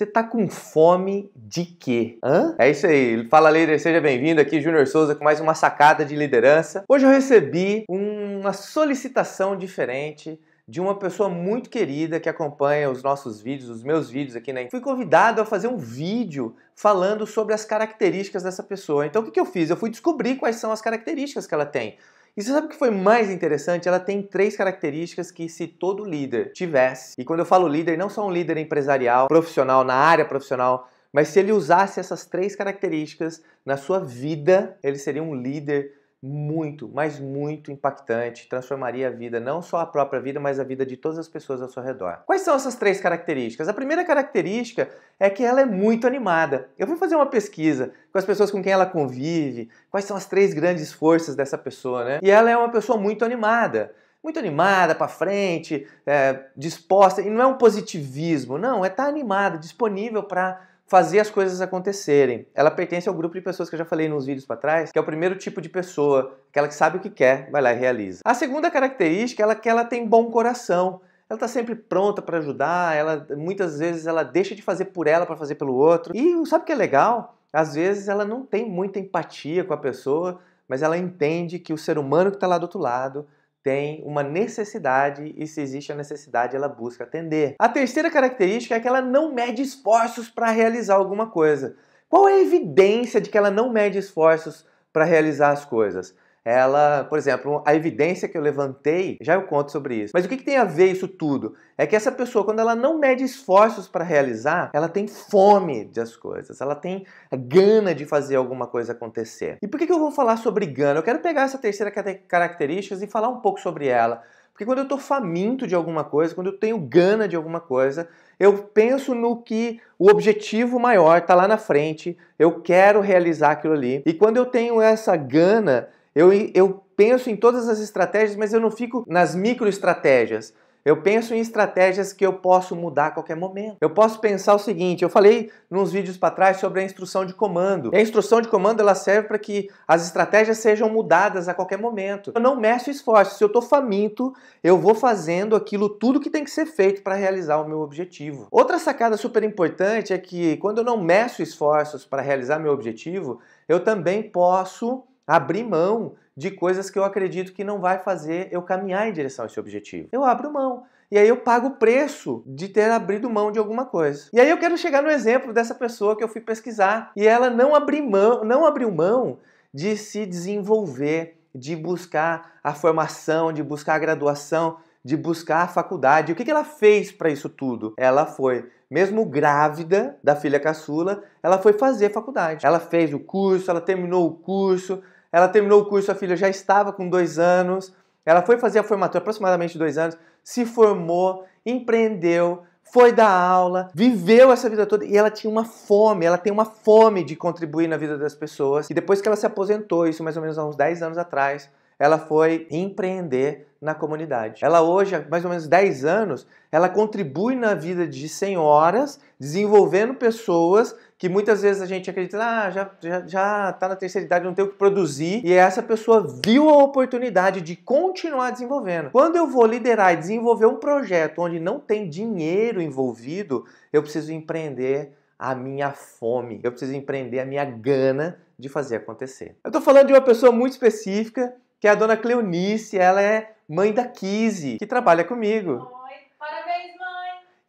Você tá com fome de quê? Hã? É isso aí. Fala líder, seja bem-vindo aqui, Júnior Souza, com mais uma sacada de liderança. Hoje eu recebi uma solicitação diferente de uma pessoa muito querida que acompanha os nossos vídeos, os meus vídeos aqui né? Fui convidado a fazer um vídeo falando sobre as características dessa pessoa. Então o que, que eu fiz? Eu fui descobrir quais são as características que ela tem. E você sabe o que foi mais interessante? Ela tem três características que se todo líder tivesse, e quando eu falo líder, não só um líder empresarial, profissional, na área profissional, mas se ele usasse essas três características na sua vida, ele seria um líder muito, mas muito impactante, transformaria a vida, não só a própria vida, mas a vida de todas as pessoas ao seu redor. Quais são essas três características? A primeira característica é que ela é muito animada. Eu fui fazer uma pesquisa com as pessoas com quem ela convive, quais são as três grandes forças dessa pessoa, né? E ela é uma pessoa muito animada muito animada, para frente, é, disposta, e não é um positivismo, não, é estar tá animada, disponível para fazer as coisas acontecerem. Ela pertence ao grupo de pessoas que eu já falei nos vídeos para trás, que é o primeiro tipo de pessoa, aquela que sabe o que quer, vai lá e realiza. A segunda característica é que ela tem bom coração. Ela está sempre pronta para ajudar, ela muitas vezes ela deixa de fazer por ela para fazer pelo outro. E sabe o que é legal? Às vezes ela não tem muita empatia com a pessoa, mas ela entende que o ser humano que está lá do outro lado tem uma necessidade e se existe a necessidade, ela busca atender. A terceira característica é que ela não mede esforços para realizar alguma coisa. Qual é a evidência de que ela não mede esforços para realizar as coisas? ela, por exemplo, a evidência que eu levantei, já eu conto sobre isso. Mas o que, que tem a ver isso tudo? É que essa pessoa, quando ela não mede esforços para realizar, ela tem fome das coisas, ela tem gana de fazer alguma coisa acontecer. E por que, que eu vou falar sobre gana? Eu quero pegar essa terceira característica e falar um pouco sobre ela. Porque quando eu estou faminto de alguma coisa, quando eu tenho gana de alguma coisa, eu penso no que o objetivo maior está lá na frente, eu quero realizar aquilo ali. E quando eu tenho essa gana, eu, eu penso em todas as estratégias, mas eu não fico nas microestratégias. Eu penso em estratégias que eu posso mudar a qualquer momento. Eu posso pensar o seguinte, eu falei nos vídeos para trás sobre a instrução de comando. A instrução de comando ela serve para que as estratégias sejam mudadas a qualquer momento. Eu não meço esforço, se eu estou faminto, eu vou fazendo aquilo tudo que tem que ser feito para realizar o meu objetivo. Outra sacada super importante é que quando eu não meço esforços para realizar meu objetivo, eu também posso abrir mão de coisas que eu acredito que não vai fazer eu caminhar em direção a esse objetivo. Eu abro mão. E aí eu pago o preço de ter abrido mão de alguma coisa. E aí eu quero chegar no exemplo dessa pessoa que eu fui pesquisar e ela não abriu mão, não abriu mão de se desenvolver, de buscar a formação, de buscar a graduação, de buscar a faculdade. O que, que ela fez para isso tudo? Ela foi, mesmo grávida da filha caçula, ela foi fazer faculdade. Ela fez o curso, ela terminou o curso, ela terminou o curso, a filha já estava com dois anos, ela foi fazer a formatura aproximadamente dois anos, se formou, empreendeu, foi dar aula, viveu essa vida toda e ela tinha uma fome, ela tem uma fome de contribuir na vida das pessoas. E depois que ela se aposentou, isso mais ou menos há uns 10 anos atrás, ela foi empreender na comunidade. Ela hoje, há mais ou menos 10 anos, ela contribui na vida de senhoras, desenvolvendo pessoas que muitas vezes a gente acredita, ah, já, já, já tá na terceira idade, não tem o que produzir, e essa pessoa viu a oportunidade de continuar desenvolvendo. Quando eu vou liderar e desenvolver um projeto onde não tem dinheiro envolvido, eu preciso empreender a minha fome, eu preciso empreender a minha gana de fazer acontecer. Eu tô falando de uma pessoa muito específica, que é a dona Cleonice, ela é mãe da Kizzy, que trabalha comigo.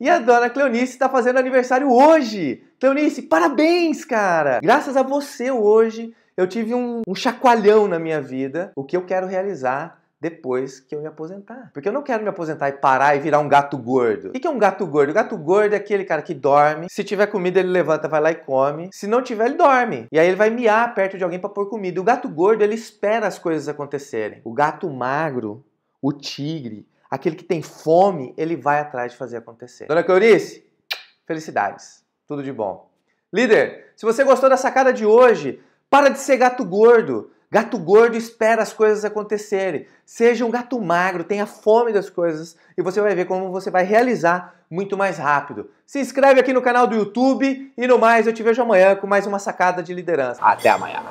E a dona Cleonice está fazendo aniversário hoje. Cleonice, parabéns, cara! Graças a você hoje eu tive um, um chacoalhão na minha vida, o que eu quero realizar depois que eu me aposentar. Porque eu não quero me aposentar e parar e virar um gato gordo. O que é um gato gordo? O gato gordo é aquele cara que dorme. Se tiver comida, ele levanta, vai lá e come. Se não tiver, ele dorme. E aí ele vai miar perto de alguém para pôr comida. O gato gordo, ele espera as coisas acontecerem. O gato magro, o tigre, Aquele que tem fome, ele vai atrás de fazer acontecer. Dona Clarice, felicidades. Tudo de bom. Líder, se você gostou da sacada de hoje, para de ser gato gordo. Gato gordo espera as coisas acontecerem. Seja um gato magro, tenha fome das coisas e você vai ver como você vai realizar muito mais rápido. Se inscreve aqui no canal do YouTube e no mais, eu te vejo amanhã com mais uma sacada de liderança. Até amanhã.